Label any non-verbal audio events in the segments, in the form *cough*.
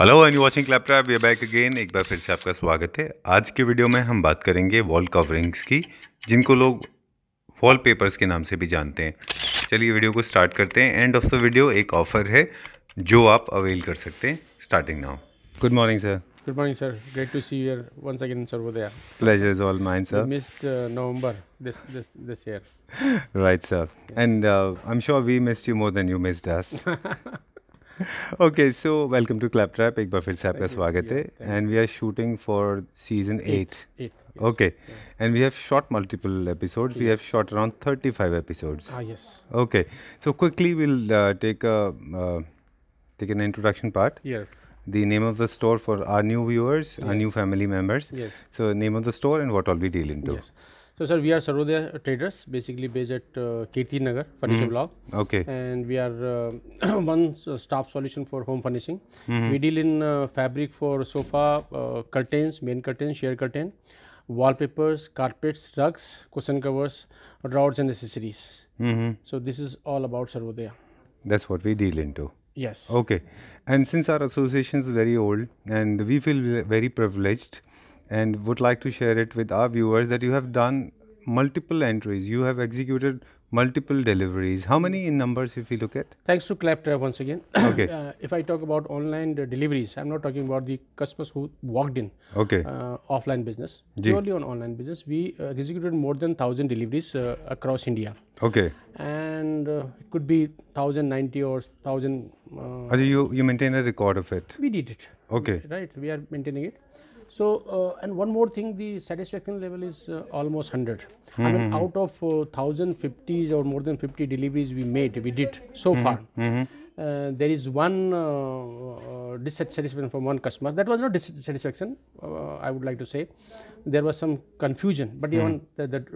Hello and you watching Claptop way back again एक बार फिर से आपका स्वागत है आज के वीडियो में हम बात करेंगे वॉल कवरिंग्स की जिनको लोग वॉल पेपर्स के नाम से भी जानते हैं चलिए वीडियो को स्टार्ट करते हैं एंड ऑफ द वीडियो एक ऑफर है जो आप अवेल कर सकते हैं starting now good morning sir good morning sir great to see यर one second sir pleasure is all mind sir missed November right sir and I am sure we missed you more than you miss us okay, so welcome to Claptrap. एक बार फिर से आपका स्वागत है and we are shooting for season 8. Eight. Okay, and we have shot multiple episodes. We have shot around 35 episodes. Ah, yes. Okay, so quickly we'll uh, take a uh, take an introduction part. Yes. The name of the store for our new viewers, our new family members. Yes. So name of the store and what all we dealing to. Yes. So, sir, we are Sarvodaya traders basically based at uh, Kirti Nagar furniture mm. block. Okay. And we are uh, *clears throat* one uh, stop solution for home furnishing. Mm -hmm. We deal in uh, fabric for sofa, uh, curtains, main curtain, sheer curtain, wallpapers, carpets, rugs, cushion covers, drawers and accessories. Mm -hmm. So, this is all about Sarvodaya. That's what we deal into. Yes. Okay. And since our association is very old and we feel very privileged and would like to share it with our viewers that you have done multiple entries. You have executed multiple deliveries. How many in numbers if you look at? Thanks to Claptrap once again. *coughs* Okay. uh, if I talk about online uh, deliveries, I'm not talking about the customers who walked in. Okay. Uh, offline business. Ji. Purely on online business, we uh, executed more than 1000 deliveries uh, across India. Okay. And uh, it could be 1090 or 1000. Uh, you, you maintain a record of it? We did it. Okay. Right. We are maintaining it. So, uh, and one more thing, the satisfaction level is uh, almost 100. Mm-hmm. I mean, mm-hmm. out of 1050 uh, or more than 50 deliveries we made, we did so mm-hmm. far. Mm-hmm. Uh, there is one uh, uh, dissatisfaction from one customer. That was not dissatisfaction, I would like to say. There was some confusion, but mm. even that that,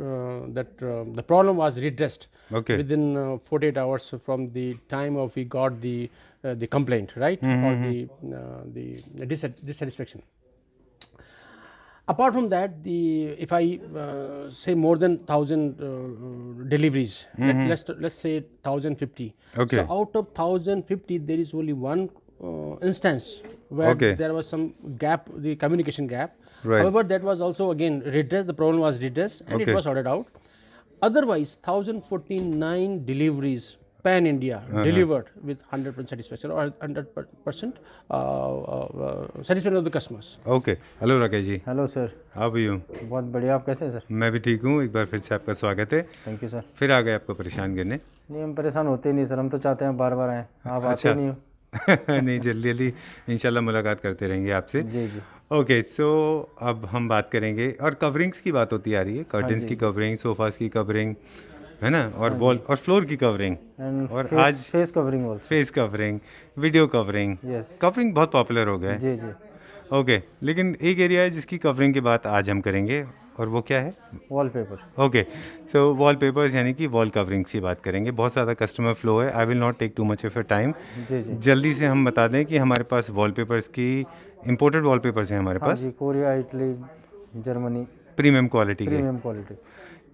that the problem was redressed okay. within 48 hours from the time of we got the the complaint, right, mm-hmm. or the the dissatisfaction. Apart from that, the if I uh, say more than thousand uh, deliveries, mm -hmm. let, us let's say thousand fifty. Okay. So out of thousand fifty, there is only one uh, instance where okay. there was some gap, the communication gap. Right. However, that was also again redressed. The problem was redressed and okay. it was sorted out. Otherwise, thousand forty nine deliveries pan India uh -huh. delivered with 100% satisfaction or 100% uh, uh, satisfaction of the customers. Okay. Hello Rakesh ji hello sir आप you बहुत बढ़िया आप कैसे हैं sir मैं भी ठीक हूँ एक बार फिर से आपका स्वागत है थैंक यू सर फिर आ गए आपको परेशान करने नहीं हम परेशान होते नहीं सर हम तो चाहते हैं बार बार आए आप अच्छा। आते नहीं हो *laughs* नहीं जल्दी जल्दी इंशाल्लाह मुलाकात करते रहेंगे आपसे जी जी ओके okay, सो so, अब हम बात करेंगे और कवरिंग्स की बात होती आ रही है कर्टन्स हाँ की कवरिंग सोफ़ास की कवरिंग है ना और बॉल हाँ और फ्लोर की कवरिंग और फेस, आज face covering face covering video covering covering बहुत पॉपुलर हो गए जी जी ओके लेकिन एक एरिया है जिसकी कवरिंग की बात आज हम करेंगे और वो क्या है wall okay so wall papers यानी कि वॉल कवरिंग्स की बात करेंगे बहुत ज़्यादा कस्टमर फ्लो है I will not take too much of a time जल्दी से हम बता दें कि हमारे पास वॉल पेपर्स की इम्पोर्टेड वॉल पेपर्स हैं हमारे हाँ पास जी Korea Italy Germany premium quality premium quality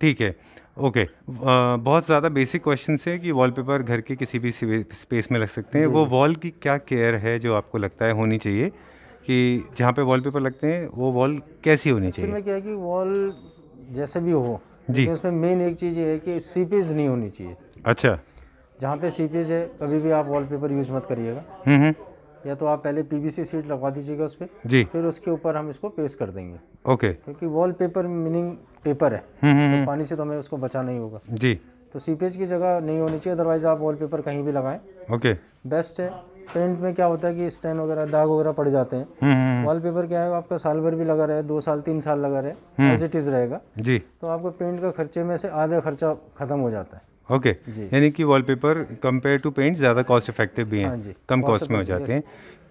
ठीक है ओके uh, बहुत ज़्यादा बेसिक क्वेश्चन है कि वॉलपेपर घर के किसी भी स्पेस में लग सकते हैं वो वॉल की क्या केयर है जो आपको लगता है होनी चाहिए कि जहाँ पे वॉलपेपर लगते हैं वो वॉल कैसी होनी चाहिए में क्या है कि वॉल जैसे भी हो जी उसमें मेन एक चीज़ ये है कि सीपेज नहीं होनी चाहिए अच्छा जहाँ पे सीपेज है कभी भी आप वॉलपेपर यूज़ मत करिएगा हम्म, हम्म। या तो आप पहले पीवीसी सीट लगवा दीजिएगा उस पर जी फिर उसके ऊपर हम इसको पेस्ट कर देंगे ओके क्योंकि वॉलपेपर मीनिंग पेपर है हम्म, हम्म, तो हम्म। पानी से तो हमें उसको बचाना ही होगा जी तो सीपेज की जगह नहीं होनी चाहिए अदरवाइज आप वॉल पेपर कहीं भी लगाएं ओके बेस्ट है पेंट में क्या होता है कि स्टैन वगैरह दाग वगैरह पड़ जाते हैं वॉल पेपर क्या है आपका साल भर भी लगा रहे दो साल तीन साल लगा रहे एज इट इज रहेगा जी तो आपको पेंट का खर्चे में से आधा खर्चा खत्म हो जाता है ओके okay. यानी कि वॉलपेपर कंपेयर टू पेंट ज़्यादा कॉस्ट इफेक्टिव भी हैं हाँ कम कॉस्ट में हो जाते हैं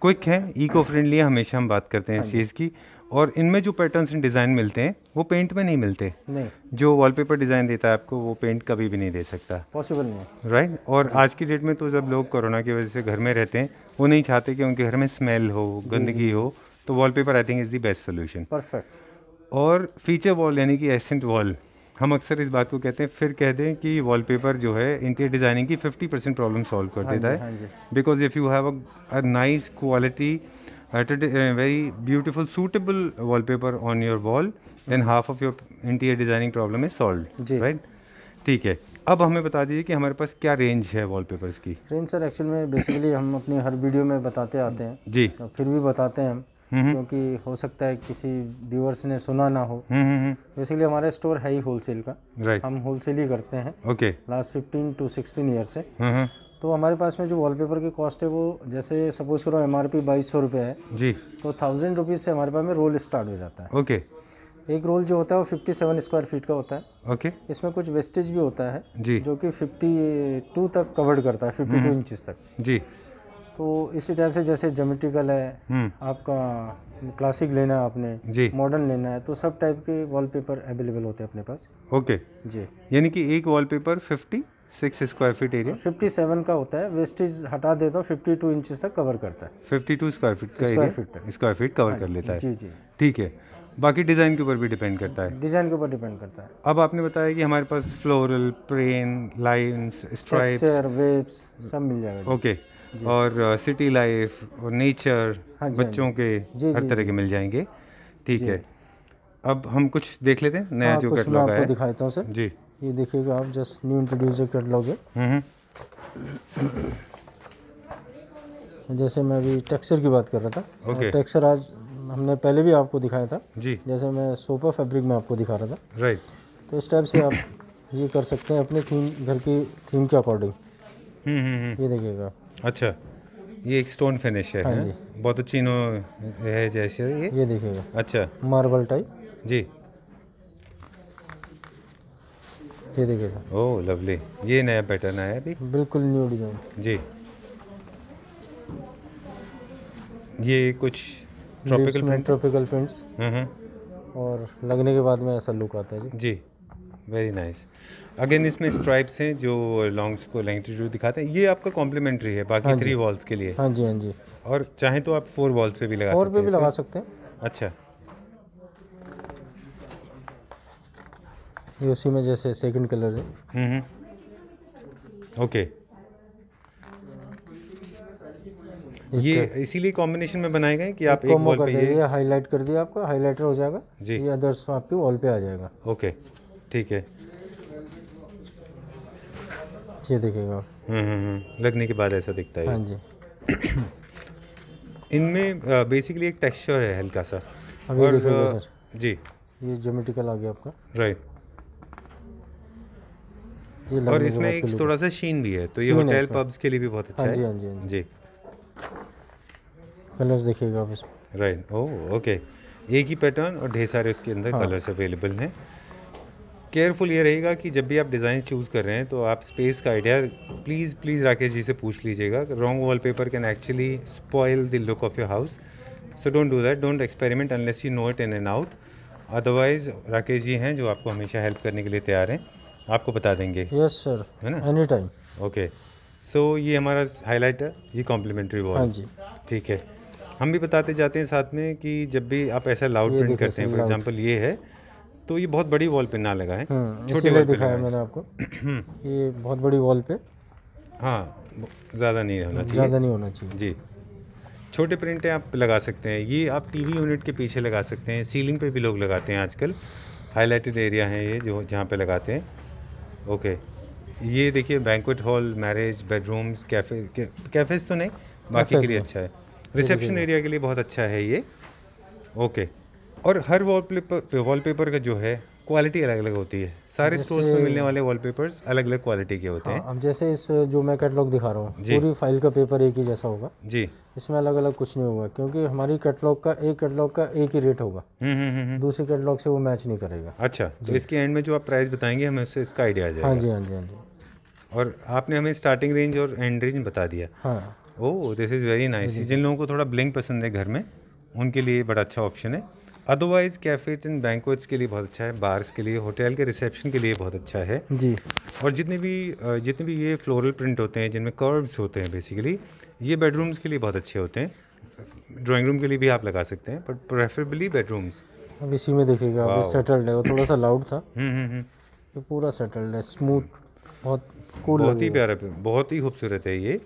क्विक है इको फ्रेंडली हमेशा हम बात करते हैं हाँ इस चीज़ की और इनमें जो पैटर्न्स इन डिज़ाइन मिलते हैं वो पेंट में नहीं मिलते नहीं जो वॉलपेपर डिज़ाइन देता है आपको वो पेंट कभी भी नहीं दे सकता पॉसिबल नहीं राइट right? और आज की डेट में तो जब लोग कोरोना की वजह से घर में रहते हैं वो नहीं चाहते कि उनके घर में स्मेल हो गंदगी हो तो wall I think is the best solution perfect और फीचर वॉल यानी कि एसेंट वॉल हम अक्सर इस बात को कहते हैं फिर कह दें कि वॉलपेपर जो है इंटीरियर डिज़ाइनिंग की 50 परसेंट प्रॉब्लम सॉल्व कर हाँ देता है because if you have a nice quality at a uh, very beautiful suitable wallpaper on your wall then half of your interior designing problem is solved right ठीक है अब हमें बता दीजिए कि हमारे पास क्या रेंज है वॉलपेपर्स की रेंज सर एक्चुअल में बेसिकली हम अपनी हर वीडियो में बताते आते हैं जी तो फिर भी बताते हैं हम हम्म, हम्म। क्योंकि हो सकता है किसी व्यूअर्स ने सुना ना हो बेसिकली हम्म, हमारे स्टोर है ही होलसेल का राइट हम होलसेल ही करते हैं okay last fifteen to sixteen year से तो हमारे पास में जो वॉलपेपर की कॉस्ट है वो जैसे सपोज करो एम आर पी बाईस सौ रुपये है जी तो थाउजेंड रुपीज़ से हमारे पास में रोल स्टार्ट हो जाता है ओके एक रोल जो होता है वो फिफ्टी सेवन स्क्वायर फीट का होता है ओके इसमें कुछ वेस्टेज भी होता है जी जो कि फिफ्टी टू तक कवर्ड करता है फिफ्टी टू इंचज़ तक जी तो इसी टाइप से जैसे जोमेट्रिकल है हम्म। आपका क्लासिक लेना है आपने जी मॉडर्न लेना है तो सब टाइप के वॉलपेपर अवेलेबल होते हैं अपने पास ओके जी यानी कि एक wallpaper fifty six square feet area fifty seven का होता है वेस्टेज हटा दे तो फिफ्टी टू इंचज तक कवर करता है फिफ्टी टू स्क्वायर फीट का स्क्वायर फीट तक स्क्वायर फीट कवर कर हाँ, लेता है जी जी ठीक है बाकी डिज़ाइन के ऊपर भी डिपेंड करता है डिज़ाइन के ऊपर डिपेंड करता है अब आपने बताया कि हमारे पास floral plain lines stripes waves सब मिल जाएगा ओके और सिटी uh, लाइफ और नेचर हाँ हाँ बच्चों के हर तरह के मिल जाएंगे ठीक है अब हम कुछ देख लेते हैं नया जो कैटलॉग है दिखाता हूँ सर जी ये देखिएगा आप जस्ट न्यू इंट्रोड्यूस कर लोगे हम्म। जैसे मैं अभी टेक्सचर की बात कर रहा था okay. टेक्सचर आज हमने पहले भी आपको दिखाया था जी जैसे मैं सोफा फैब्रिक में आपको दिखा रहा था राइट right. तो इस टाइप से आप ये कर सकते हैं अपने थीम घर की थीम के अकॉर्डिंग हम्म, हम्म, ये देखिएगा अच्छा ये एक स्टोन फिनिश है, हाँ जी बहुत अच्छी नो है जैसे ये ये देखिएगा अच्छा मार्बल टाइप जी ये देखिए सर ओह लवली ये नया पैटर्न आया अभी बिल्कुल न्यू डिज़ाइन जी ये कुछ ट्रॉपिकल प्रिंट ट्रॉपिकल प्रिंट्स और लगने के बाद में ऐसा लुक आता है जी जी वेरी नाइस अगेन इसमें स्ट्राइप्स हैं जो लॉन्ग्स को लैंगटीट्यूड दिखाते हैं ये आपका कॉम्प्लीमेंट्री है बाकी हाँ थ्री वॉल्स के लिए हाँ जी हाँ जी और चाहे तो आप फोर वॉल्स पे भी लगा फोर पे भी लगा सकते हैं अच्छा ये उसी में जैसे सेकंड कलर है ओके हम्म, हम्म। ये इसीलिए कॉम्बिनेशन में बनाए गए कि आप एक वॉल पे ये, ये हाईलाइट कर दिया आपका हाईलाइटर हो जाएगा जी ये अदर्स आपके वॉल पे आ जाएगा ओके ठीक है ये देखिएगा हम्म, लगने के बाद ऐसा दिखता है हाँ जी *coughs* इनमें बेसिकली एक टेक्सचर है हल्का सा और जी ये जोमेटिकल आ गया आपका राइट और इसमें एक थोड़ा सा शीन भी है तो ये होटल पब्स के लिए भी बहुत अच्छा हाँ जी, है हाँ जी, हाँ जी कलर्स देखिएगा आप इसमें राइट ओ ओके एक ही पैटर्न और ढेर सारे उसके अंदर कलर्स हाँ। अवेलेबल हैं केयरफुल ये रहेगा कि जब भी आप डिज़ाइन चूज़ कर रहे हैं तो आप स्पेस का idea please please Rakesh ji से पूछ लीजिएगा wrong wall paper can actually spoil the look of your house so don't do that don't experiment unless you know it in and out otherwise Rakesh ji हैं जो आपको हमेशा हेल्प करने के लिए तैयार हैं आपको बता देंगे यस सर है ना एनी टाइम ओके सो ये हमारा हाईलाइट है ये कॉम्प्लीमेंट्री वॉल हाँ जी ठीक है हम भी बताते जाते हैं साथ में कि जब भी आप ऐसा लाउड प्रिंट करते हैं फॉर एग्जांपल ये है तो ये बहुत बड़ी वॉल पे ना लगा है हम्म, छोटे वॉल दिखाया मैंने आपको *clears throat* ये बहुत बड़ी वॉल पे हाँ ज़्यादा नहीं होना चाहिए ज़्यादा नहीं होना चाहिए जी छोटे प्रिंट आप लगा सकते हैं ये आप टीवी यूनिट के पीछे लगा सकते हैं सीलिंग पे भी लोग लगाते हैं आजकल हाईलाइटेड एरिया है ये जो जहाँ पे लगाते हैं ओके ये देखिए banquet hall marriage bedrooms cafe cafes तो नहीं बाकी के लिए अच्छा है रिसेप्शन एरिया के लिए बहुत अच्छा है ये ओके और हर वॉल पेपर वॉल पेपर का जो है क्वालिटी अलग अलग होती है सारे स्टोर्स में मिलने वाले वॉलपेपर्स अलग अलग क्वालिटी के होते हाँ, हैं अब जैसे इस जो मैं कैटलॉग दिखा रहा हूँ पूरी फाइल का पेपर एक ही जैसा होगा जी इसमें अलग अलग कुछ नहीं होगा क्योंकि हमारी कैटलॉग का एक कैटलॉग का एक ही रेट होगा हम्म, हम्म, हम्म, दूसरी कैटलॉग से वो मैच नहीं करेगा अच्छा तो इसके एंड में जो आप प्राइस बताएंगे हमें उससे इसका आइडिया आ जाएगा हाँ जी हाँ जी हाँ जी और आपने हमें स्टार्टिंग रेंज और एंड रेंज बता दिया हाँ oh this is very nice जिन लोगों को थोड़ा ब्लिंग पसंद है घर में उनके लिए बड़ा अच्छा ऑप्शन है अदरवाइज कैफे इन बैंकवेट्स के लिए बहुत अच्छा है बार्स के लिए होटल के रिसेप्शन के लिए बहुत अच्छा है जी और जितने भी जितने भी ये फ्लोरल प्रिंट होते हैं जिनमें कर्व्स होते हैं बेसिकली ये बेडरूम्स के लिए बहुत अच्छे होते हैं ड्राइंग रूम के लिए भी आप लगा सकते हैं बट प्रेफरेबली बेडरूम्स अब इसी में देखिएगा अभी सेटल्ड है वो थोड़ा सा लाउड था हम्म, हम्म, हम्म। पूरा सेटल्ड है स्मूथ बहुत बहुत ही प्यारा बहुत ही खूबसूरत है ये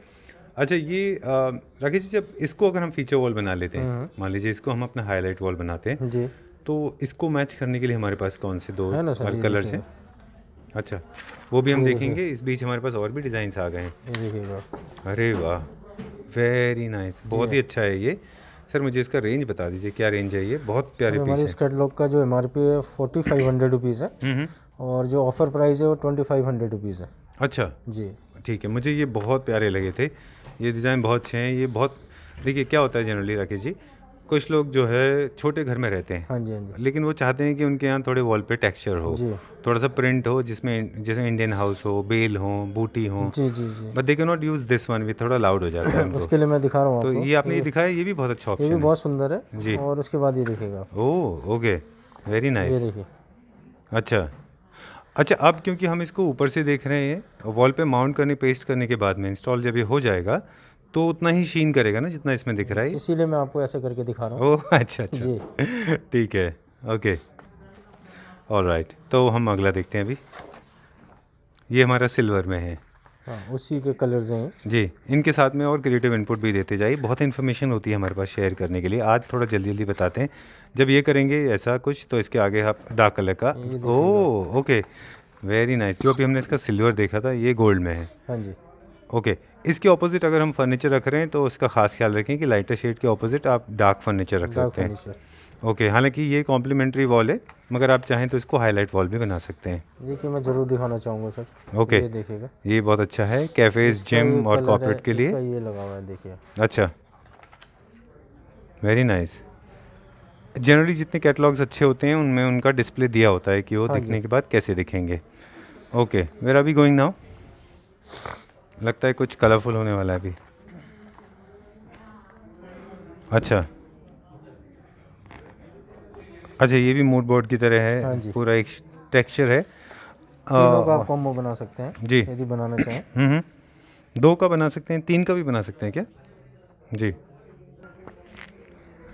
अच्छा ये राकेश जी जब इसको अगर हम फीचर वॉल बना लेते हैं हम्म। मान लीजिए इसको हम अपना हाईलाइट वॉल बनाते हैं जी तो इसको मैच करने के लिए हमारे पास कौन से दो कलर्स हैं अच्छा वो भी हम देखेंगे इस बीच हमारे पास और भी डिजाइन आ गए हैं अरे वाह वेरी नाइस बहुत ही अच्छा है ये सर मुझे इसका रेंज बता दीजिए क्या रेंज है ये बहुत प्यारे हमारे इस कैटलॉग का जो एम आर पी है फोर्टी फाइव हंड्रेड रुपीज़ है हम्म, हम्म। और जो ऑफर प्राइस है वो ट्वेंटी फाइव हंड्रेड रुपीज़ है अच्छा जी ठीक है मुझे ये बहुत प्यारे लगे थे ये डिज़ाइन बहुत अच्छे हैं ये बहुत देखिए क्या होता है जनरली राकेश जी कुछ लोग जो है छोटे घर में रहते हैं हाँ जी हाँ जी लेकिन वो चाहते हैं कि उनके यहाँ थोड़े वॉल पे टेक्सचर हो थोड़ा सा प्रिंट हो जिसमें जैसे इंडियन हाउस हो बेल हो बूटी हो जी जी जी but they can not use this one भी थोड़ा लाउड हो जाता है *laughs* उसके लिए मैं दिखा रहा हूँ तो ये आपने ये दिखाया ये भी बहुत अच्छा ऑप्शन है बहुत सुंदर है जी और उसके बाद ये देखेगा ओह ओके वेरी नाइस अच्छा अच्छा अब क्योंकि हम इसको ऊपर से देख रहे हैं वॉल पे माउंट करने पेस्ट करने के बाद में इंस्टॉल जब ये हो जाएगा तो उतना ही शीन करेगा ना जितना इसमें दिख रहा है इसीलिए मैं आपको ऐसा करके दिखा रहा हूँ ओह अच्छा अच्छा जी ठीक है ओके ऑल राइट तो हम अगला देखते हैं अभी ये हमारा सिल्वर में है हाँ, उसी के कलर्स हैं जी इनके साथ में और क्रिएटिव इनपुट भी देते जाइए बहुत इन्फॉर्मेशन होती है हमारे पास शेयर करने के लिए आज थोड़ा जल्दी जल्दी बताते हैं जब ये करेंगे ऐसा कुछ तो इसके आगे आप हाँ डार्क कलर का ओ ओके वेरी नाइस जो अभी हमने इसका सिल्वर देखा था ये गोल्ड में है हाँ जी ओके इसके ऑपोजिट अगर हम फर्नीचर रख रहे हैं तो उसका खास ख्याल रखें कि लाइटर शेड के ऑपोजिट आप डार्क फर्नीचर रख सकते हैं ओके हालांकि ये कॉम्प्लीमेंट्री वॉल है मगर आप चाहें तो इसको हाईलाइट वॉल भी बना सकते हैं ये कि मैं जरूर दिखाना चाहूंगा सर ओके ये देखिएगा ये बहुत अच्छा है कैफेज जिम और कॉर्पोरेट के लिए ये लगा हुआ है देखिए अच्छा वेरी नाइस जनरली जितने कैटलॉग्स अच्छे होते हैं उनमें उनका डिस्प्ले दिया होता है कि वो हाँ दिखने के बाद कैसे दिखेंगे okay where are we going now लगता है कुछ कलरफुल होने वाला है अभी अच्छा अच्छा ये भी मूड बोर्ड की तरह है हाँ पूरा एक टेक्सचर है तीनों का कॉम्बो बना सकते हैं जी यदि बनाना चाहें हम्म, हम्म। दो का बना सकते हैं तीन का भी बना सकते हैं क्या जी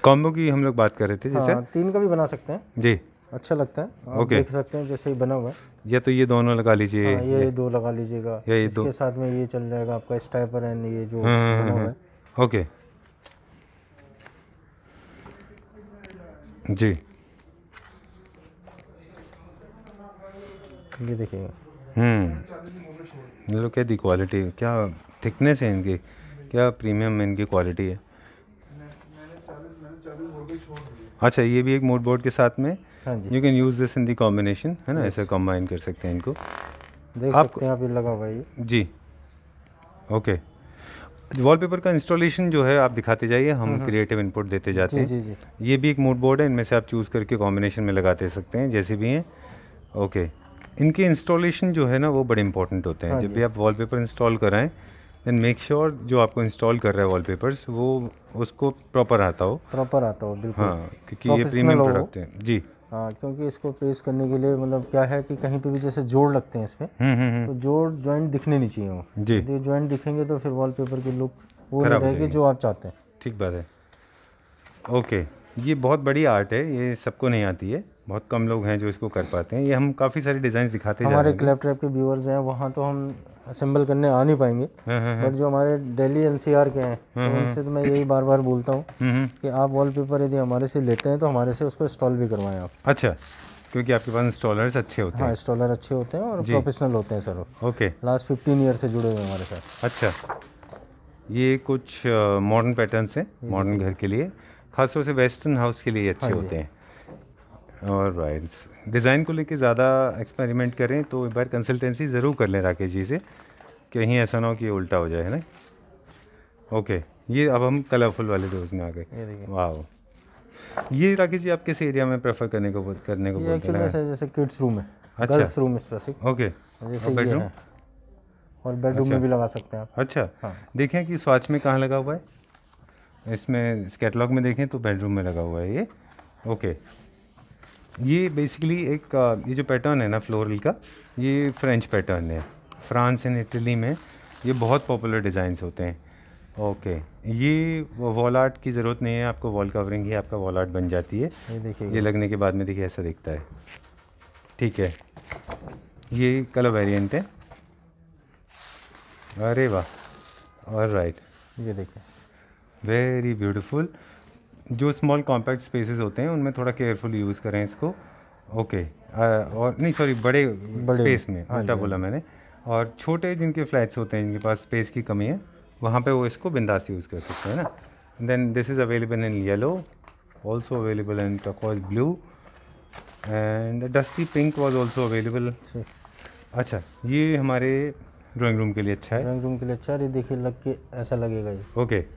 कॉम्बो की हम लोग बात कर रहे थे हाँ, जैसे हाँ, तीन का भी बना सकते हैं जी अच्छा लगता है ओके देख सकते हैं जैसे ही बना हुआ है या तो ये दोनों लगा लीजिए हाँ, ये, ये दो लगा लीजिएगा या ये दो साथ में ये चल जाएगा आपका स्टाइपर एंड ये जो हाँ, हाँ, है ओके जी ये देखिएगा हम्म लोग क्या दी क्वालिटी क्या थिकनेस है इनकी क्या प्रीमियम इनकी क्वालिटी है हाँ, अच्छा ये भी एक मोड बोर्ड के साथ में you can use this in the combination है ना ऐसे कॉम्बाइन कर सकते हैं इनको देख आप, सकते हैं आप ये लगा हुआ ये जी ओके वॉलपेपर का इंस्टॉलेशन जो है आप दिखाते जाइए हम क्रिएटिव इनपुट देते जाते जी, हैं जी, जी। ये भी एक मोड बोर्ड है इनमें से आप चूज़ करके कॉम्बिनेशन में लगाते सकते हैं जैसे भी हैं ओके इनके इंस्टॉलेशन जो है ना वो बड़े इंपॉर्टेंट होते हैं हाँ जब भी आप वॉलपेपर इंस्टॉल कराएं देन मेक श्योर जो आपको इंस्टॉल कर रहा है वॉलपेपर्स वो उसको प्रॉपर आता हो प्रॉपर आता हो बिल्कुल हाँ क्योंकि ये प्रीमियम प्रोडक्ट है जी हाँ क्योंकि इसको प्रेस करने के लिए मतलब क्या है कि कहीं पे भी जैसे जोड़ लगते हैं इसमें हम्म, हम्म, हम्म। तो जोड़ ज्वाइंट दिखने नहीं चाहिए वो जी ज्वाइंट दिखेंगे तो फिर वॉलपेपर की लुक वो रहेगी जो आप चाहते हैं ठीक बात है ओके ये बहुत बड़ी आर्ट है ये सबको नहीं आती है बहुत कम लोग हैं जो इसको कर पाते हैं ये हम काफ़ी सारे डिज़ाइन दिखाते हैं हमारे क्लैप ट्रैप के व्यूअर्स हैं वहाँ तो हम असेंबल करने आ नहीं पाएंगे हाँ, हाँ, हाँ। बट जो हमारे डेली एनसीआर के हैं उनसे तो मैं यही बार बार बोलता हूँ हम्म, हम्म। कि आप वॉलपेपर यदि हमारे से लेते हैं तो हमारे से उसको इंस्टॉल भी करवाएं आप अच्छा क्योंकि आपके पास इंस्टॉलर्स अच्छे होते हैं हाँ इंस्टॉलर अच्छे होते हैं और प्रोफेशनल होते हैं sir okay last fifteen year से जुड़े हुए हमारे साथ अच्छा ये कुछ मॉडर्न पैटर्न हैं मॉडर्न घर के लिए खासतौर से वेस्टर्न हाउस के लिए अच्छे होते हैं और राइट डिज़ाइन को लेके ज़्यादा एक्सपेरिमेंट करें तो एक बार कंसल्टेंसी ज़रूर कर लें राकेश जी से कहीं ऐसा ना हो कि उल्टा हो जाए है ना ओके ये अब हम कलरफुल वाले रोज में आ गए वाह ये राकेश जी आप किस एरिया में प्रेफर करने को करने को बोलते हैं जैसे किड्स रूम है अच्छा गर्ल्स रूम स्पेसिफिक ओके जैसे बेडरूम और बेडरूम में अच्छा। भी लगा सकते हैं आप अच्छा हाँ। देखें कि स्वाच में कहाँ लगा हुआ है इसमें इस कैटलॉग में देखें तो बेडरूम में लगा हुआ है ये ओके ये बेसिकली एक uh, ये जो पैटर्न है ना फ्लोरल का ये फ्रेंच पैटर्न है फ्रांस एंड इटली में ये बहुत पॉपुलर डिज़ाइंस होते हैं ओके ये वॉल आर्ट की ज़रूरत नहीं है आपको वॉल कवरिंग ही आपका वॉल आर्ट बन जाती है ये देखिए ये लगने के बाद में देखिए ऐसा दिखता है ठीक है ये कलर वेरिएंट है अरे वाह और राइट ये देखिए वेरी ब्यूटीफुल जो स्मॉल कॉम्पैक्ट स्पेसेस होते हैं उनमें थोड़ा केयरफुल यूज़ करें इसको ओके और नहीं सॉरी बड़े, बड़े स्पेस में हाँ उल्टा हाँ बोला मैंने और छोटे जिनके फ्लैट्स होते हैं जिनके पास स्पेस की कमी है वहाँ पे वो इसको बिंदास यूज़ कर सकते हैं ना then this is available in yellow also available in turquoise blue and dusty pink was also available अच्छा ये हमारे ड्राइंग रूम के लिए अच्छा है ड्राइंग रूम के लिए अच्छा है ये देखिए लग के ऐसा लगेगा ये ओके okay.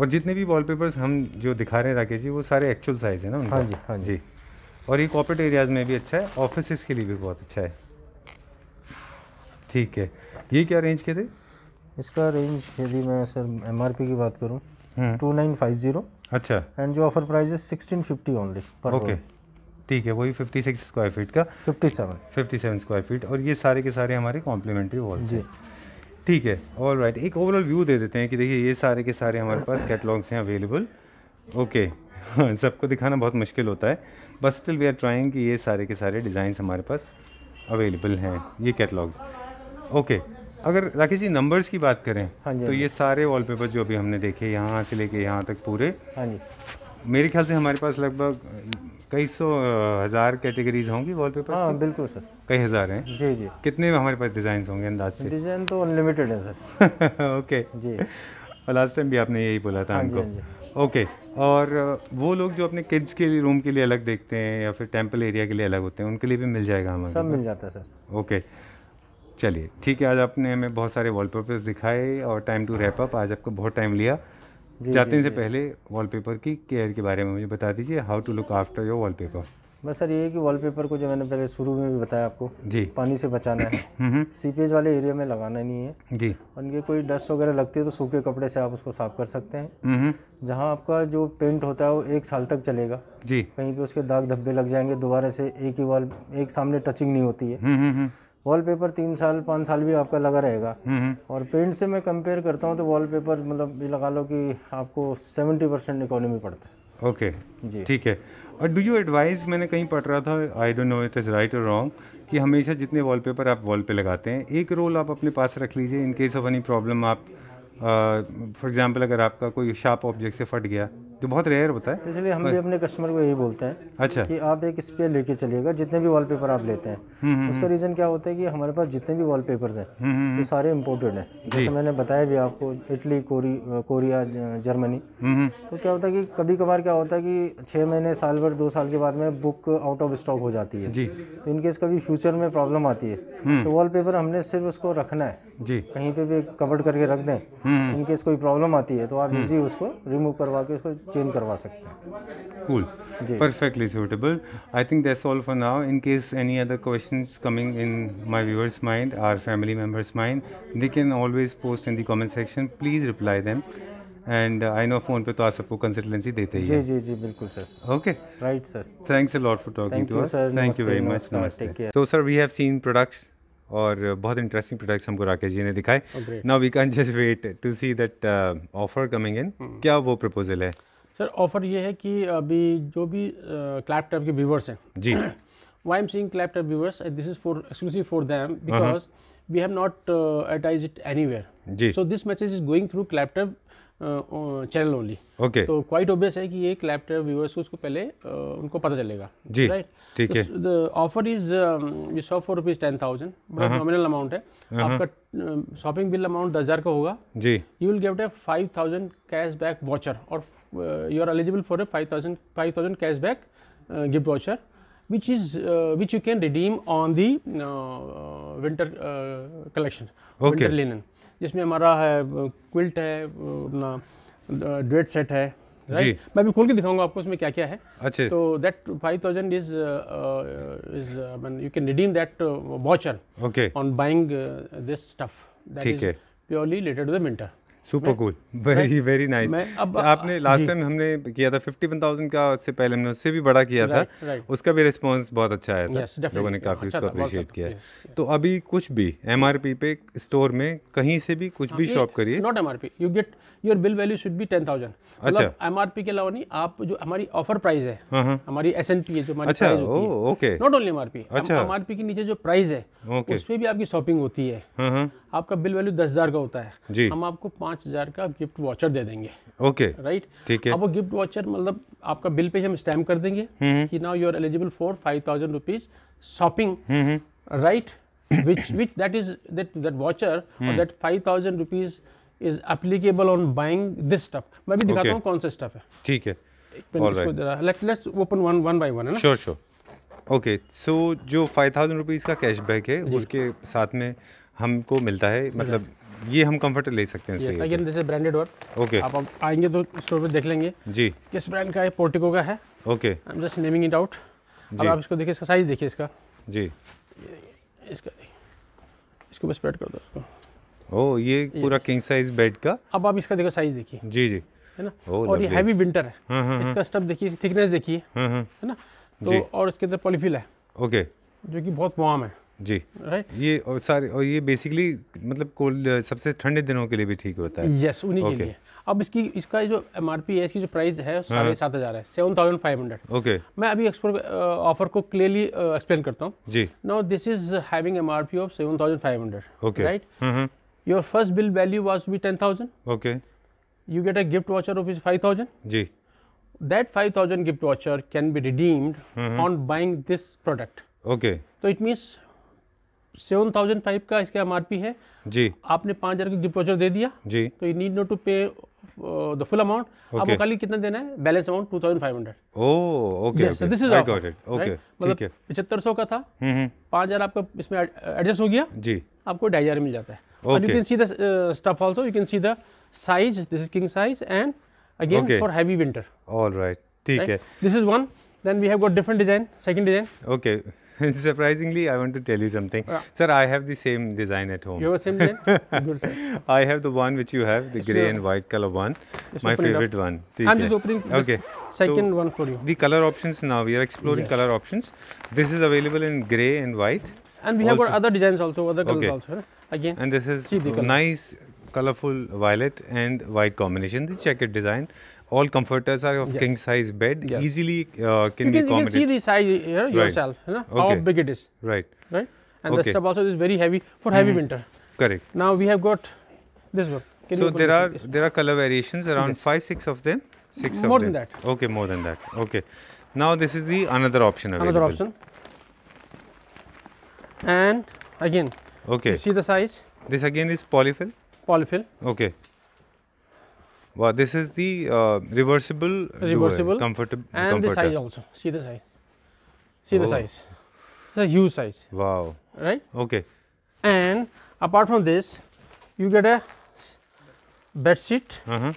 और जितने भी वॉलपेपर्स हम जो दिखा रहे हैं राकेश जी वो सारे एक्चुअल साइज़ है ना उनका हाँ जी हाँ जी और ये कॉपरेट एरियाज़ में भी अच्छा है ऑफिस के लिए भी बहुत अच्छा है ठीक है ये क्या रेंज के थे इसका रेंज यदि मैं सर एम की बात करूँ टू नाइन फाइव जीरो अच्छा एंड जो ऑफर प्राइस है सिक्सटीन फिफ्टी ओनली ओके ठीक है वही फिफ्टी सिक्स स्क्वायर फीट का fifty seven fifty seven square feet और ये सारे के सारे हमारे कॉम्प्लीमेंट्री वॉल जी ठीक है ऑल राइट एक ओवरऑल व्यू दे देते हैं कि देखिए ये सारे के सारे हमारे पास कैटलॉग्स हैं अवेलेबल ओके हाँ, सबको दिखाना बहुत मुश्किल होता है बस स्टिल वी आर ट्राइंग कि ये सारे के सारे डिज़ाइंस हमारे पास अवेलेबल हैं ये कैटलॉग्स ओके अगर राकेश जी नंबर्स की बात करें हाँ जी तो हाँ ये सारे वॉलपेपर जो अभी हमने देखे यहाँ से लेके यहाँ तक पूरे हाँ जी मेरे ख्याल से हमारे पास लगभग कई सौ हज़ार कैटेगरीज होंगी वॉलपेपर हाँ बिल्कुल सर कई हज़ार हैं जी जी कितने हमारे पास डिज़ाइन होंगे अंदाज से डिज़ाइन तो अनलिमिटेड है सर ओके *laughs* जी और लास्ट टाइम भी आपने यही बोला था हाँ हमको ओके हाँ और वो लोग जो अपने किड्स के लिए रूम के लिए अलग देखते हैं या फिर टेम्पल एरिया के लिए अलग होते हैं उनके लिए भी मिल जाएगा हमारे सब मिल जाता है सर ओके चलिए ठीक है आज आपने हमें बहुत सारे वॉलपेपर्स दिखाए और टाइम टू रैप अप आज आपको बहुत टाइम लिया जाते से पहले वॉलपेपर की केयर के बारे में मुझे बता दीजिए how to look after your wallpaper बस सर ये कि वॉलपेपर को जो मैंने पहले शुरू में भी बताया आपको जी पानी से बचाना है सीपेज *coughs* हम्म, हम्म। वाले एरिया में लगाना नहीं है जी उनके कोई डस्ट वगैरह लगती है तो सूखे कपड़े से आप उसको साफ कर सकते हैं हम्म, जहाँ आपका जो पेंट होता है वो एक साल तक चलेगा जी कहीं पे उसके दाग धब्बे लग जाएंगे दोबारा से एक ही वॉल एक सामने टचिंग नहीं होती है वॉलपेपर तीन साल पाँच साल भी आपका लगा रहेगा हम्म, हम्म। और पेंट से मैं कंपेयर करता हूँ तो वॉलपेपर मतलब ये लगा लो कि आपको सेवेंटी परसेंट इकोनॉमी पड़ता है ओके जी ठीक है और डू यू एडवाइस मैंने कहीं पढ़ रहा था I don't know it is right और रॉन्ग कि हमेशा जितने वॉलपेपर आप वॉल पे लगाते हैं एक रोल आप अपने पास रख लीजिए in case of any problem आप फॉर uh, एग्ज़ाम्पल अगर आपका कोई शार्प ऑब्जेक्ट से फट गया जो बहुत रेयर होता है इसलिए हम भी हाँ। अपने कस्टमर को यही बोलते हैं अच्छा कि आप एक स्प्रे लेके चलिएगा जितने भी वॉलपेपर आप लेते हैं हम्म, हम्म, उसका रीज़न हम्म। क्या होता है कि हमारे पास जितने भी वॉलपेपर्स हैं ये सारे इम्पोर्टेड हैं जैसे मैंने बताया भी आपको इटली कोरिया जर्मनी तो क्या होता है कि कभी कभार क्या होता है कि छः महीने साल भर दो साल के बाद में बुक आउट ऑफ स्टॉक हो जाती है तो इनकेस कभी फ्यूचर में प्रॉब्लम आती है तो वॉल हमने सिर्फ उसको रखना है जी कहीं पे भी कवर्ड करके रख दें इनकेस कोई प्रॉब्लम आती है तो आप इजी उसको रिमूव करवा के उसको चेंज करवा सकते हैं cool perfectly suitable I think that's all for now in case any other questions coming in my viewers mind are family members mind they can always post in the comment section please reply them and I know phone पे तो आप सबको consultancy देते ही जी जी जी बिल्कुल sir okay right sir thanks a lot for talking to us thank you very much नमस्ते तो sir we have seen products और uh, बहुत इंटरेस्टिंग प्रोडक्ट्स हमको राकेश जी ने दिखाए now we can just wait to see that offer coming in क्या वो proposal है सर ऑफर ये है कि अभी जो भी क्लैप टैप के व्यूवर्स हैं *clears throat* जी वाई एम सींग Clap Tap viewers this is for exclusive for them because we have not advertise it anywhere जी so this message is going through Clap Tap channel only okay तो quite obvious है कि एक क्लैपटर व्यूअर्स को उसको पहले uh, उनको पता चलेगा जी राइट ठीक तो है द ऑफर इज ये सौ फोर रुपीज़ टेन थाउजेंड बड़ा नॉमिनल uh-huh. अमाउंट है uh-huh. आपका शॉपिंग बिल अमाउंट दस हज़ार का होगा जी you will get a five thousand cash back voucher और you are eligible for a five thousand five thousand cash back gift voucher which is which you can redeem on the winter collection winter uh, जिसमें हमारा है quilt है अपना date set है right मैं भी खोल के दिखाऊंगा आपको उसमें क्या क्या है अच्छे तो that five thousand is is you can redeem that voucher okay on buying this stuff that is purely related to the winter super cool very very nice आपने लास्ट टाइम हमने किया था फिफ्टी वन थाउजेंड का उससे पहले हमने उससे भी बड़ा किया था right. उसका भी रिस्पांस बहुत अच्छा आया था yes, लोगों ने काफ़ी अच्छा उसको अप्रिशिएट अच्छा किया है तो अभी कुछ भी एम आर पी पे स्टोर में कहीं से भी कुछ हाँ, भी शॉप करिए not M R P you get your bill value should be ten thousand अच्छा एम आर पी के अलावा नहीं आप जो हमारी ऑफर प्राइस है हाँ, हाँ। हमारी एस एन पी है जो हमारी अच्छा okay not only M R P अच्छा एम आर पी के नीचे जो प्राइस है उस पर भी आपकी शॉपिंग होती है आपका बिल वैल्यू दस हजार का होता है हम आपको पाँच हज़ार का गिफ्ट वाचर दे देंगे ओके okay. राइट ठीक है अब वो गिफ्ट वाचर मतलब आपका बिल पे हम स्टैम्प कर देंगे हम्म। कि now you are eligible for five thousand rupees shopping right which which that is that that voucher hmm. or hmm. that 5000 rupees is applicable on buying this stuff मैं भी दिखाता okay. हूँ कौन सा स्टफ है ठीक है let let's open one one by one है ना श्योर श्योर ओके सो जो फाइव थाउजेंड रुपीज़ का कैशबैक है उसके साथ में हमको मिलता है मतलब ये हम कंफर्ट ले सकते हैं again this branded work okay आप आएंगे तो स्टोर पे देख लेंगे जी किस ब्रांड का है पोर्टिको का है okay I am just naming it out अब आप इसको देखिए इसका साइज देखिए इसका जी इसका इसको बस स्प्रेड कर दो इसको ओ ये पूरा किंग साइज बेड का अब आप इसका देखो साइज देखिए जी जी है ना oh, और ये हैवी विंटर है हम्म, हम्म, इसका स्टफ हम्म। देखिए थिकनेस देखिए है ना तो और इसके अंदर पॉलीफिल है ओके जो कि बहुत मुआम है जी राइट ये और सारे और ये बेसिकली मतलब कोल्ड सबसे ठंडे दिनों के लिए भी ठीक होता है यस उन्हीं okay. के लिए अब इसकी इसका जो एम आर पी है इसकी जो प्राइस है हाँ, हाँ। साढ़े सात हज़ार है seven thousand five hundred okay मैं अभी एक्सपोर्ट ऑफर को क्लियरली एक्सप्लेन करता हूँ जी now this is having M R P of seven thousand five hundred okay right your first bill value was be ten thousand okay you get a gift voucher rupees five thousand जी that five thousand gift can can be redeemed on buying this product okay तो it means seven thousand five का इसका M है जी आपने पाँच हज़ार का gift watcher दे दिया जी तो you need not to pay the full amount आपको खाली कितना देना है balance amount two thousand five hundred this is मतलब पचहत्तर सौ का था पाँच हज़ार आपका इसमें एडजस्ट हो गया जी आपको ढाई हज़ार मिल जाता है and you can see the uh, stuff also you can see the size this is king size and again okay. for heavy winter all right theek right? hai this is one then we have got different design second design okay *laughs* Surprisingly, I want to tell you something. Yeah. Sir, I have the same design at home. You have the same design? *laughs* I have the one which you have, the grey and white color one. My favorite one. I'm just opening okay. second so one for you. The color options now, we are exploring yes. color options. This is available in grey and white. And we have also. got other designs also, other colors okay. also. Right? Again, and this is nice colorful violet and white combination, the checkered design all comforters are of yes. king size bed yes. easily uh, can you be can, accommodated. You can see the size here right. yourself, you know, okay. how big it is. Right. Right. And okay. the step also is very heavy for mm. heavy hmm. winter. Correct. Now we have got this one. Can so there are there are color variations around okay. five six of them. Six more than them. that. Okay, more than that. Okay. Now this is the another option available. Another option. And again. Okay. see the size. This again is polyfill. Polyfill. Okay. Wow, this is the uh, reversible, reversible, comfortable, and comforter. the size also. See the size. See oh. the size. It's a huge size. Wow. Right. Okay. And apart from this, you get a bed sheet, uh mm-hmm. -huh.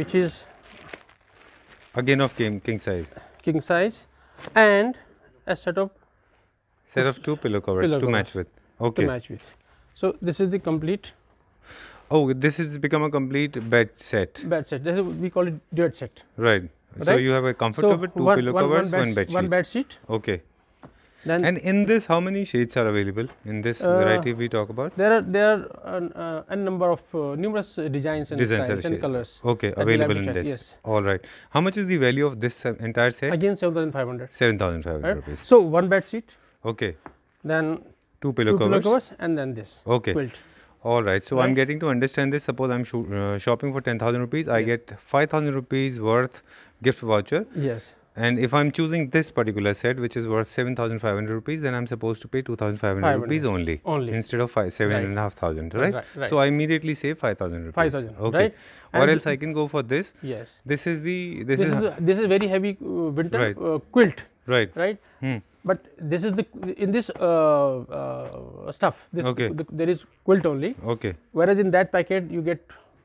which is again of king king size. King size, and a set of set of two pillow covers pillow to match with. Okay. To match with. So this is the complete Oh, this has become a complete bed set. Bed set. Is, we call it duet set. Right. right. So you have a comfort so cover, two one, pillow one, covers, one bed, one bed sheet. One bed sheet. Okay. Then and in this, how many shades are available in this uh, variety we talk about? There are there are uh, a number of uh, numerous designs and designs styles and colors. Okay, available in this. Yes. All right. How much is the value of this uh, entire set? Again, seven thousand five hundred. Seven thousand five hundred right. rupees. So one bed sheet. Okay. Then two pillow two covers. Pillow covers and then this. Okay. Quilt. All right. So right? I'm getting to understand this. Suppose I'm uh, shopping for 10,000 rupees, I get 5,000 rupees worth gift voucher. Yes. And if I'm choosing this particular set, which is worth 7,500 rupees, then I'm supposed to pay 2,500 rupees only, only instead of five, seven right. and a half thousand, right? Right, right? So I immediately save 5,000 rupees. 5,000, okay. right? Or and else I can go for this. Yes. This is the, this, this is, is the, this is very heavy uh, winter right. uh, quilt. Right. Right. Hmm but this is the in this uh, uh, stuff this okay. the, there is quilt only okay whereas in that packet you get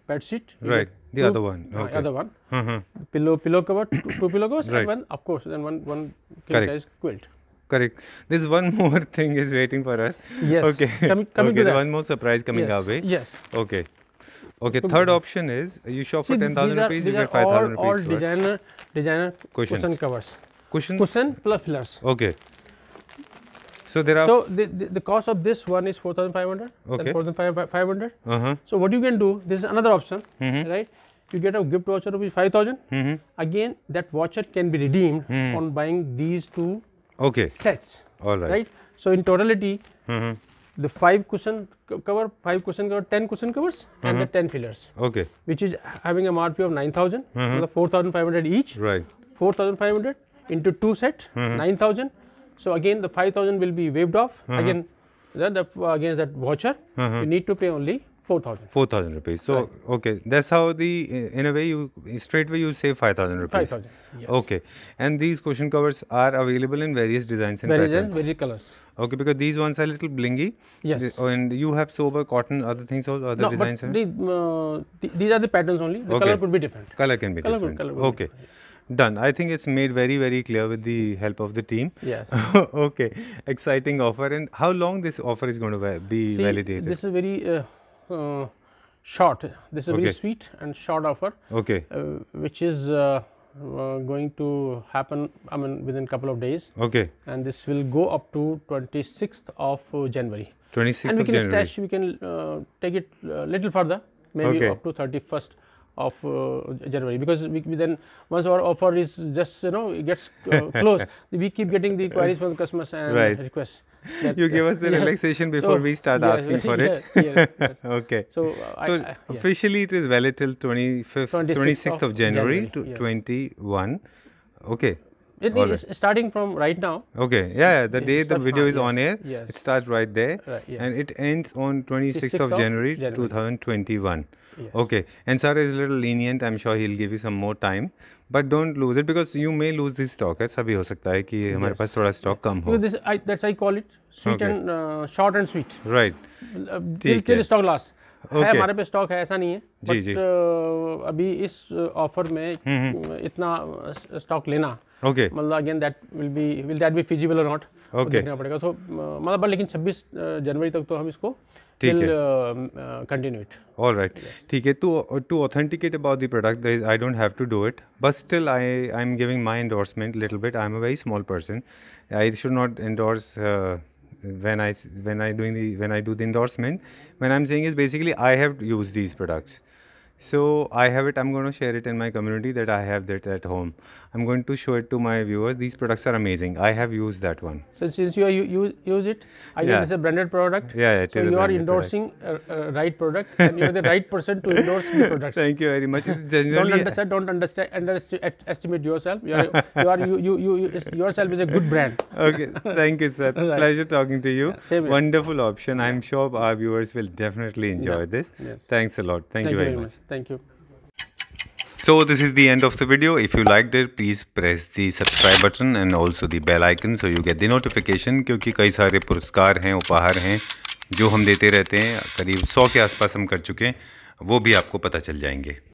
bed sheet right the two, other one uh, okay. Uh, other one uh mm-hmm. -huh. pillow pillow cover two, pillow covers right. and one of course then one one king size quilt correct this one *laughs* more thing is waiting for us yes okay coming, coming okay, to that. one more surprise coming yes. our way yes okay okay third option is you shop See, for 10000 rupees you get 5000 rupees all designer designer cushion covers cushion cushion plus fillers okay so there are so the, the, the cost of this one is 4500 okay 4500 uh -huh. so what you can do this is another option mm -hmm. right you get a gift voucher of 5000 mm -hmm. again that voucher can be redeemed mm -hmm. on buying these two okay sets all right right so in totality mm -hmm. the five cushion cover five cushion cover 10 cushion covers and the mm-hmm. 10 fillers okay which is having a mrp of 9000 mm-hmm. 4500 each right 4500 into two sets, mm -hmm. 9000. So, again the 5000 will be waived off mm -hmm. again that the, against that voucher mm -hmm. you need to pay only 4000. 4000 rupees. So, right. okay, that's how the in a way you straight way you save 5000 rupees. 5000. Yes. Okay, and these cushion covers are available in various designs and various patterns. Various colors. Okay, because these ones are little blingy. Yes. The, oh, and you have sober cotton, other things also, other no, designs. But eh? the, uh, th these are the patterns only. The okay. color could be different. Color can be color different. Could, color okay. Be different. Done. I think it's made very, very clear with the help of the team. Yes. *laughs* okay. Exciting offer. And how long this offer is going to be See, validated? This is very uh, uh, short. This is okay. very sweet and short offer. Okay. Uh, which is uh, uh, going to happen. I mean, within couple of days. Okay. And this will go up to 26th of uh, January. 26th and we can January. stretch. We can take it little further, maybe okay. up to 31st of uh, January because we, then once our offer is just you know it gets uh, *laughs* closed we keep getting the queries from the customers and right. requests. That, *laughs* you give us the yes. relaxation before so, we start yes, asking for yes, it. *laughs* okay. So, uh, so I, I, officially it is valid till 25th, 26th, of, January, January to 21. Okay. It right. starting from right now. Okay. Yeah. the it day the video is on air, it starts right there. Right, yeah. And it ends on 26th, 26th of, January, of January 2021. Yes. Okay. And sir is a little lenient. I'm sure he'll give you some more time. But don't lose it because you may lose this stock. ऐसा भी हो सकता है कि hamare paas thoda stock kam ho so This I that's I call it sweet okay. and uh, short and sweet. Right. Till till stock loss. Okay. है हमारे पे stock है ऐसा नहीं है जी बट जी uh, अभी इस ऑफर में इतना स्टॉक लेना ओके मतलब again that will be will that be feasible और नॉट ओके देखना पड़ेगा तो मतलब लेकिन 26 जनवरी तक तो हम इसको Uh, um, uh, continue it. All right. It all right ठीक है तो to authenticate about the product I don't have to do it but still I I am giving my endorsement little bit I am a very small person I should not endorse when I when I doing the when I do the endorsement, when I'm saying is basically I have used these products. So I have it. I'm going to share it in my community that I have that at home. I'm going to show it to my viewers. These products are amazing. I have used that one. So since you, are, you, you use it, I yeah. it's a branded product. Yeah, it so you are endorsing A, uh, a uh, right product, and you are the right person to endorse the products. *laughs* Thank you very much. *laughs* don't understand. Don't understand. Underestimate yourself. You are, you, are you, you, you, you, yourself is a good brand. *laughs* okay. Thank you, sir. Right. Pleasure talking to you. Yeah, Wonderful option. I'm sure our viewers will definitely enjoy yeah. this. Yes. Thanks a lot. Thank, Thank you very, very much. much. Thank you. So this is the end of the video. If you liked it, please press the subscribe button and also the bell icon so you get the notification क्योंकि कई सारे पुरस्कार हैं उपहार हैं जो हम देते रहते हैं करीब सौ के आसपास हम कर चुके हैं वो भी आपको पता चल जाएंगे